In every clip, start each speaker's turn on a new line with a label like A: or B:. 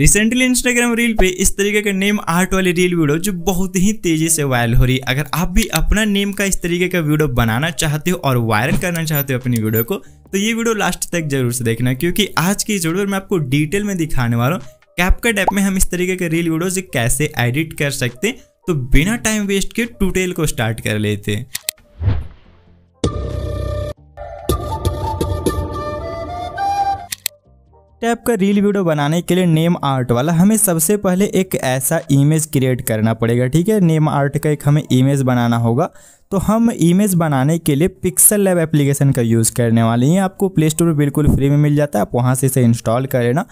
A: recently Instagram reel पे इस तरीके का नेम आर्ट वाली रील वीडियो जो बहुत ही तेजी से वायरल हो रही है अगर आप भी अपना नेम का इस तरीके का वीडियो बनाना चाहते हो और वायरल करना चाहते हो अपनी वीडियो को तो ये वीडियो लास्ट तक जरूर से देखना क्योंकि आज की इस वीडियो में आपको डिटेल में दिखाने वाला हूँ कैपकट ऐप में हम इस तरीके के रील वीडियो कैसे एडिट कर सकते हैं तो बिना टाइम वेस्ट के टूटेल को स्टार्ट कर लेते हैं टाइप का रील वीडियो बनाने के लिए नेम आर्ट वाला हमें सबसे पहले एक ऐसा इमेज क्रिएट करना पड़ेगा ठीक है नेम आर्ट का एक हमें इमेज बनाना होगा तो हम इमेज बनाने के लिए पिक्सल लैब एप्लीकेशन का यूज़ करने वाले हैं आपको प्ले स्टोर पर बिल्कुल फ्री में मिल जाता है आप वहाँ से इसे इंस्टॉल कर लेना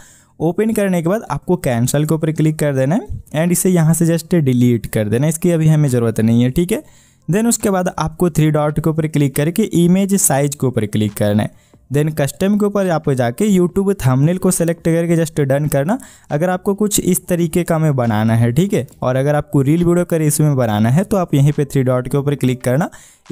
A: ओपन करने के बाद आपको कैंसल के ऊपर क्लिक कर देना है एंड इसे यहाँ से जस्ट डिलीट कर देना इसकी अभी हमें ज़रूरत नहीं है ठीक है देन उसके बाद आपको थ्री डॉट के ऊपर क्लिक करके इमेज साइज के ऊपर क्लिक करना है देन कस्टम के ऊपर आप जाके यूट्यूब थंबनेल को सेलेक्ट करके जस्ट डन करना अगर आपको कुछ इस तरीके का में बनाना है ठीक है और अगर आपको रील वीडियो कर इसमें बनाना है तो आप यहीं पे थ्री डॉट के ऊपर क्लिक करना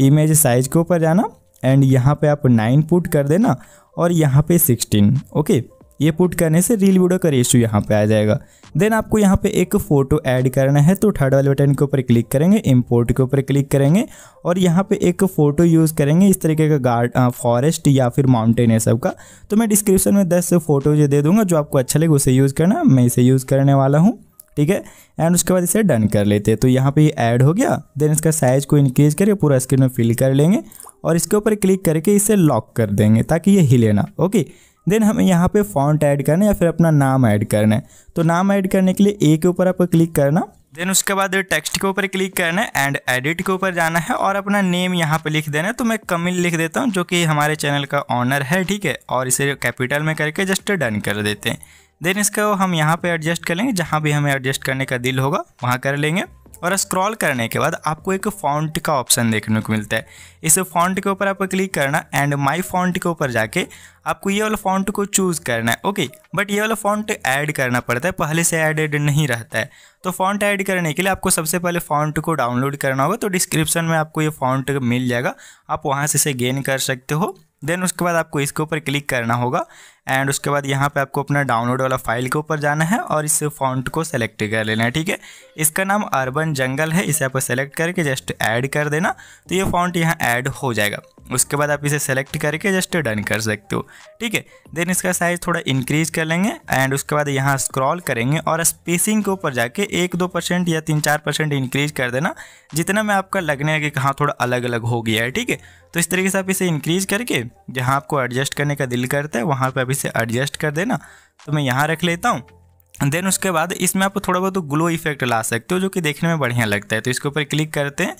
A: इमेज साइज के ऊपर जाना एंड यहाँ पे आप नाइन पुट कर देना और यहाँ पे सिक्सटीन ओके ये पुट करने से रील वीडियो का रेशियो यहाँ पे आ जाएगा देन आपको यहाँ पे एक फ़ोटो ऐड करना है तो थर्ड वाले बटन के ऊपर क्लिक करेंगे इम्पोर्ट के ऊपर क्लिक करेंगे और यहाँ पे एक फ़ोटो यूज़ करेंगे इस तरीके का गार्ड फॉरेस्ट या फिर माउंटेन है सबका तो मैं डिस्क्रिप्शन में दस फ़ोटो जो दे दूँगा जो आपको अच्छा लगे उसे यूज़ करना मैं इसे यूज़ करने वाला हूँ ठीक है एंड उसके बाद इसे डन कर लेते हैं तो यहाँ पे ये ऐड हो गया देन इसका साइज़ को इंक्रीज करके पूरा स्क्रीन में फिल कर लेंगे और इसके ऊपर क्लिक करके इसे लॉक कर देंगे ताकि ये हिले ना ओके देन हमें यहाँ पे फॉन्ट ऐड करना है या फिर अपना नाम ऐड करना है तो नाम ऐड करने के लिए ए के ऊपर आपको क्लिक करना देन उसके बाद टेक्स्ट के ऊपर क्लिक करना है एंड एडिट के ऊपर जाना है और अपना नेम यहाँ पे लिख देना है तो मैं कमिल लिख देता हूँ जो कि हमारे चैनल का ऑनर है ठीक है और इसे कैपिटल में करके जस्ट डन कर देते हैं देन इसको हम यहाँ पे एडजस्ट कर लेंगे जहाँ भी हमें एडजस्ट करने का दिल होगा वहाँ कर लेंगे और स्क्रॉल करने के बाद आपको एक फॉन्ट का ऑप्शन देखने को मिलता है इस फॉन्ट के ऊपर आपको क्लिक करना एंड माई फॉन्ट के ऊपर जाके आपको ये वाला फॉन्ट को चूज़ करना है ओके बट ये वाला फॉन्ट ऐड करना पड़ता है पहले से एडेड नहीं रहता है तो फॉन्ट ऐड करने के लिए आपको सबसे पहले फॉन्ट को डाउनलोड करना होगा तो डिस्क्रिप्शन में आपको ये फॉन्ट मिल जाएगा आप वहाँ से इसे गेन कर सकते हो देन उसके बाद आपको इसके ऊपर क्लिक करना होगा एंड उसके बाद यहाँ पे आपको अपना डाउनलोड वाला फाइल के ऊपर जाना है और इस फॉन्ट को सेलेक्ट कर लेना है ठीक है इसका नाम अर्बन जंगल है इसे आपको सेलेक्ट करके जस्ट ऐड कर देना तो ये फॉन्ट यहाँ ऐड हो जाएगा उसके बाद आप इसे सेलेक्ट करके जस्ट डन कर सकते हो ठीक है देन इसका साइज़ थोड़ा इंक्रीज कर लेंगे एंड उसके बाद यहाँ स्क्रॉल करेंगे और स्पेसिंग के ऊपर जाके एक दो परसेंट या तीन चार परसेंट इंक्रीज कर देना जितना में आपका लगने लगे कि थोड़ा अलग अलग हो गया है ठीक है तो इस तरीके से आप इसे इंक्रीज करके जहाँ आपको एडजस्ट करने का दिल करता है वहाँ पर आप से एडजस्ट कर देना तो मैं यहाँ रख लेता हूँ देन उसके बाद इसमें आप थोड़ा बहुत तो ग्लो इफेक्ट ला सकते हो जो कि देखने में बढ़िया लगता है तो इसके ऊपर क्लिक करते हैं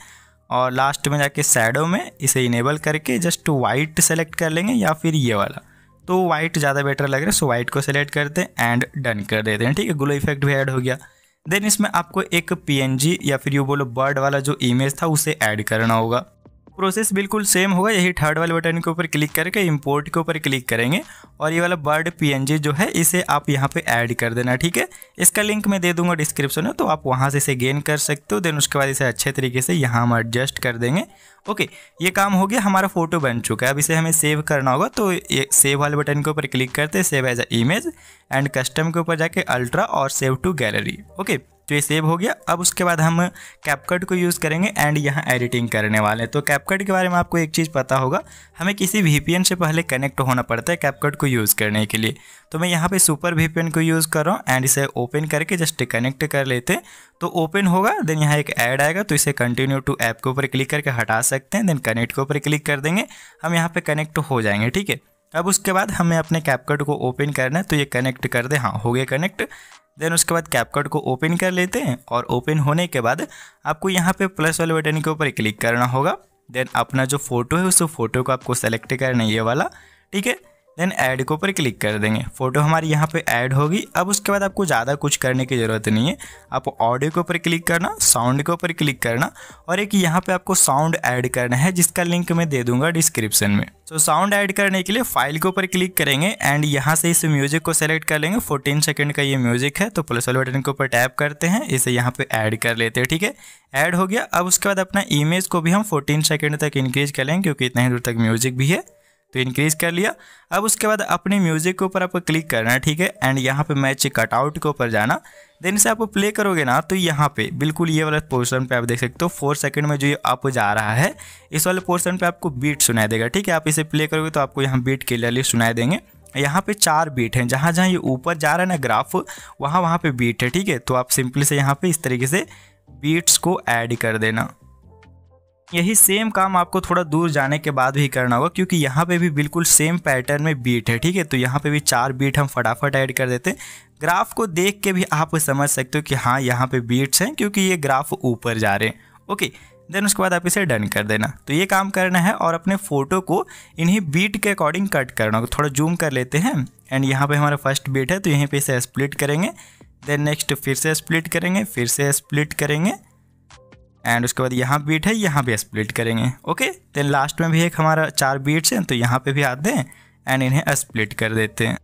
A: और लास्ट में जाके सैडो में इसे इनेबल करके जस्ट वाइट सेलेक्ट कर लेंगे या फिर ये वाला तो वाइट ज़्यादा बेटर लग रहा है सो वाइट को सेलेक्ट करते हैं एंड डन कर देते हैं ठीक है ग्लो इफेक्ट भी ऐड हो गया देन इसमें आपको एक पी या फिर यू बोलो बर्ड वाला जो इमेज था उसे ऐड करना होगा प्रोसेस बिल्कुल सेम होगा यही थर्ड वाले बटन के ऊपर क्लिक करके इंपोर्ट के ऊपर क्लिक करेंगे और ये वाला बर्ड पी जो है इसे आप यहाँ पे ऐड कर देना ठीक है इसका लिंक मैं दे दूंगा डिस्क्रिप्शन में तो आप वहाँ से इसे गेन कर सकते हो देन उसके बाद इसे अच्छे तरीके से यहाँ हम एडजस्ट कर देंगे ओके ये काम हो गया हमारा फोटो बन चुका है अब इसे हमें सेव करना होगा तो ये सेव वाले बटन के ऊपर क्लिक करते save as a image and custom के ऊपर जाके अल्ट्रा और सेव टू गैलरी ओके तो ये सेव हो गया अब उसके बाद हम कैपकट को यूज़ करेंगे एंड यहाँ एडिटिंग करने वाले हैं तो कैपकट के बारे में आपको एक चीज़ पता होगा हमें किसी वी से पहले कनेक्ट होना पड़ता है कैपकट को यूज़ करने के लिए तो मैं यहाँ पर सुपर वी को यूज़ कर रहा हूँ एंड इसे ओपन करके जस्ट कनेक्ट कर लेते हैं तो ओपन होगा देन यहाँ एक ऐड आएगा तो इसे कंटिन्यू टू ऐप के ऊपर क्लिक करके हटा सकते हैं देन कनेक्ट के ऊपर क्लिक कर देंगे हम यहाँ पर कनेक्ट हो जाएंगे ठीक है अब उसके बाद हमें अपने कैपकट को ओपन करना है तो ये कनेक्ट कर दे हाँ हो गया कनेक्ट देन उसके बाद कैपकट को ओपन कर लेते हैं और ओपन होने के बाद आपको यहाँ पे प्लस वाले बटन के ऊपर क्लिक करना होगा देन अपना जो फ़ोटो है उस फोटो को आपको सेलेक्ट करना है ये वाला ठीक है देन ऐड के ऊपर क्लिक कर देंगे फोटो हमारी यहाँ पे ऐड होगी अब उसके बाद आपको ज़्यादा कुछ करने की ज़रूरत नहीं है आप ऑडियो के ऊपर क्लिक करना साउंड के ऊपर क्लिक करना और एक यहाँ पे आपको साउंड ऐड करना है जिसका लिंक मैं दे दूंगा डिस्क्रिप्शन में तो साउंड ऐड करने के लिए फाइल के ऊपर क्लिक करेंगे एंड यहाँ से इस म्यूजिक को सेलेक्ट कर लेंगे फोर्टीन सेकेंड का ये म्यूजिक है तो प्लस वाले बटन के ऊपर टैप करते हैं इसे यहाँ पर ऐड कर लेते हैं ठीक है ऐड हो गया अब उसके बाद अपना इमेज को भी हम फोर्टीन सेकेंड तक इंक्रीज कर लेंगे क्योंकि इतना ही दूर तक म्यूजिक भी है तो इंक्रीज़ कर लिया अब उसके बाद अपने म्यूज़िक के ऊपर आपको क्लिक करना है ठीक है एंड यहाँ पे मैच कटआउट के ऊपर जाना देन से आप प्ले करोगे ना तो यहाँ पे बिल्कुल ये वाला पोर्शन पे आप देख सकते हो फोर सेकंड में जो ये आप जा रहा है इस वाले पोर्शन पे आपको बीट सुनाई देगा ठीक है आप इसे प्ले करोगे तो आपको यहाँ बीट क्लियरली सुनाई देंगे यहाँ पे चार बीट हैं जहाँ जहाँ ये ऊपर जा रहा है ना ग्राफ वहाँ वहाँ पे बीट है ठीक है तो आप सिंपली से यहाँ पे इस तरीके से बीट्स को ऐड कर देना यही सेम काम आपको थोड़ा दूर जाने के बाद भी करना होगा क्योंकि यहाँ पे भी बिल्कुल सेम पैटर्न में बीट है ठीक है तो यहाँ पे भी चार बीट हम फटाफट ऐड कर देते हैं ग्राफ को देख के भी आप समझ सकते हो कि हाँ यहाँ पे बीट्स हैं क्योंकि ये ग्राफ ऊपर जा रहे हैं ओके देन उसके बाद आप इसे डन कर देना तो ये काम करना है और अपने फ़ोटो को इन्हीं बीट के अकॉर्डिंग कट करना होगा थोड़ा जूम कर लेते हैं एंड यहाँ पर हमारा फर्स्ट बीट है तो यहीं पर इसे स्प्लिट करेंगे देन नेक्स्ट फिर से स्प्लिट करेंगे फिर से स्प्लिट करेंगे एंड उसके बाद यहाँ बीट है यहाँ भी स्प्लिट करेंगे ओके देन लास्ट में भी एक हमारा चार बीट्स हैं तो यहाँ पे भी आते हैं एंड इन्हें स्प्लिट कर देते हैं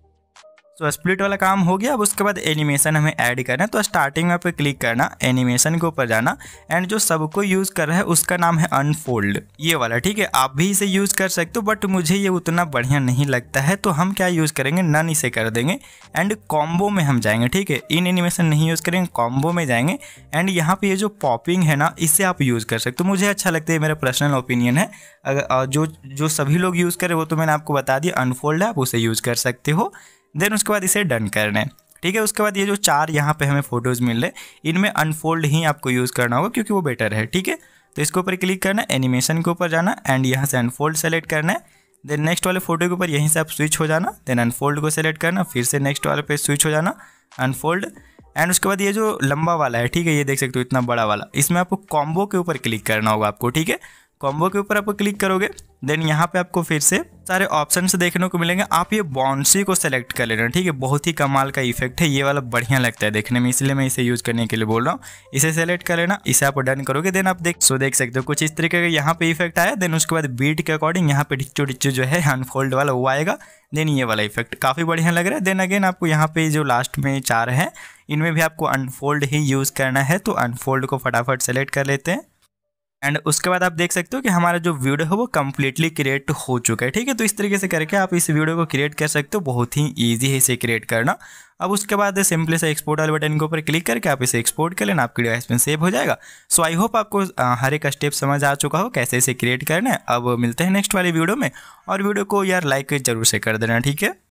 A: सो स्प्लिट वाला काम हो गया अब उसके बाद एनिमेशन हमें ऐड करना है तो स्टार्टिंग में पे क्लिक करना एनिमेशन के ऊपर जाना एंड जो सबको यूज़ कर रहा है उसका नाम है अनफोल्ड ये वाला ठीक है आप भी इसे यूज़ कर सकते हो बट मुझे ये उतना बढ़िया नहीं लगता है तो हम क्या यूज़ करेंगे नन इसे कर देंगे एंड कॉम्बो में हम जाएंगे ठीक है इन एनिमेशन नहीं यूज़ करेंगे कॉम्बो में जाएंगे एंड यहाँ पर ये जो पॉपिंग है ना इसे आप यूज़ कर सकते हो तो मुझे अच्छा लगता है मेरा पर्सनल ओपिनियन है अगर जो जो सभी लोग यूज़ करें वो तो मैंने आपको बता दिया अनफोल्ड है आप उसे यूज़ कर सकते हो देन उसके बाद इसे डन करना है ठीक है उसके बाद ये जो चार यहाँ पे हमें फ़ोटोज़ मिल रहे हैं इनमें अनफोल्ड ही आपको यूज़ करना होगा क्योंकि वो बेटर है ठीक है तो इसके ऊपर क्लिक करना है एनिमेशन के ऊपर जाना एंड यहाँ से अनफोल्ड सेलेक्ट करना है देन नेक्स्ट वाले फोटो के ऊपर यहीं से आप स्विच हो जाना देन अनफोल्ड को सेलेक्ट करना फिर से नेक्स्ट वाले पे स्विच हो जाना अनफोल्ड एंड उसके बाद ये जो लंबा वाला है ठीक है ये देख सकते हो इतना बड़ा वाला इसमें आपको कॉम्बो के ऊपर क्लिक करना होगा आपको ठीक है कॉम्बो के ऊपर आप क्लिक करोगे देन यहाँ पे आपको फिर से सारे ऑप्शन देखने को मिलेंगे आप ये बॉन्सी को सेलेक्ट कर लेना ठीक है बहुत ही कमाल का इफेक्ट है ये वाला बढ़िया लगता है देखने में इसलिए मैं इसे यूज करने के लिए बोल रहा हूँ इसे सेलेक्ट कर लेना इसे आप डन करोगे देन आप देख सो देख सकते हो कुछ इस तरीके का यहाँ पे इफेक्ट आया देन उसके बाद बीट के अकॉर्डिंग यहाँ पे डिच्चू डिच्चू जो है अनफोल्ड वाला वो आएगा देन ये वाला इफेक्ट काफ़ी बढ़िया लग रहा है देन अगेन आपको यहाँ पे जो लास्ट में चार है इनमें भी आपको अनफोल्ड ही यूज़ करना है तो अनफोल्ड को फटाफट सेलेक्ट कर लेते हैं एंड उसके बाद आप देख सकते हो कि हमारा जो वीडियो है वो कम्प्लीटली क्रिएट हो चुका है ठीक है तो इस तरीके से करके आप इस वीडियो को क्रिएट कर सकते हो बहुत ही ईजी है इसे क्रिएट करना अब उसके बाद सिंपली से एक्सपोर्ट वाले बटन के ऊपर क्लिक करके आप इसे एक्सपोर्ट कर लेना आपकी डिवाइस में सेव हो जाएगा सो आई होप आपको हर एक स्टेप समझ आ चुका हो कैसे इसे क्रिएट करना है अब मिलते हैं नेक्स्ट वाले वीडियो में और वीडियो को यार लाइक जरूर से कर देना ठीक है